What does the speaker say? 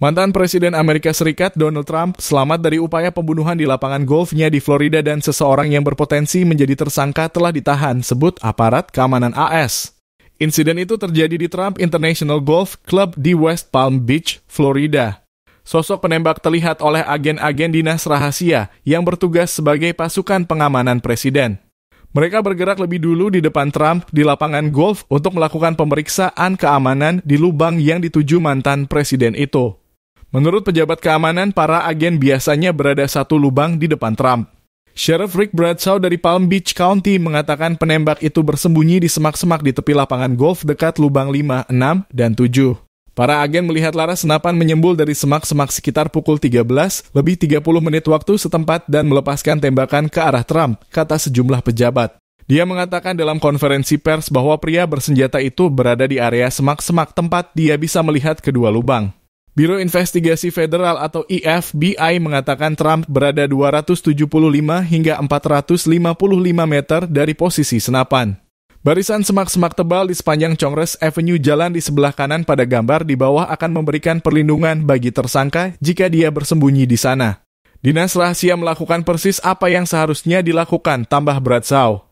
Mantan Presiden Amerika Serikat Donald Trump selamat dari upaya pembunuhan di lapangan golfnya di Florida dan seseorang yang berpotensi menjadi tersangka telah ditahan, sebut aparat keamanan AS. Insiden itu terjadi di Trump International Golf Club di West Palm Beach, Florida. Sosok penembak terlihat oleh agen-agen dinas rahasia yang bertugas sebagai pasukan pengamanan presiden. Mereka bergerak lebih dulu di depan Trump di lapangan golf untuk melakukan pemeriksaan keamanan di lubang yang dituju mantan presiden itu. Menurut pejabat keamanan, para agen biasanya berada satu lubang di depan Trump. Sheriff Rick Bradshaw dari Palm Beach County mengatakan penembak itu bersembunyi di semak-semak di tepi lapangan golf dekat lubang 5, 6, dan 7. Para agen melihat laras senapan menyembul dari semak-semak sekitar pukul 13 lebih 30 menit waktu setempat dan melepaskan tembakan ke arah Trump, kata sejumlah pejabat. Dia mengatakan dalam konferensi pers bahwa pria bersenjata itu berada di area semak-semak tempat dia bisa melihat kedua lubang. Biro Investigasi Federal atau IFBI e mengatakan Trump berada 275 hingga 455 meter dari posisi senapan. Barisan semak-semak tebal di sepanjang Congress Avenue jalan di sebelah kanan pada gambar di bawah akan memberikan perlindungan bagi tersangka jika dia bersembunyi di sana. Dinas Rahasia melakukan persis apa yang seharusnya dilakukan, tambah Bradshaw.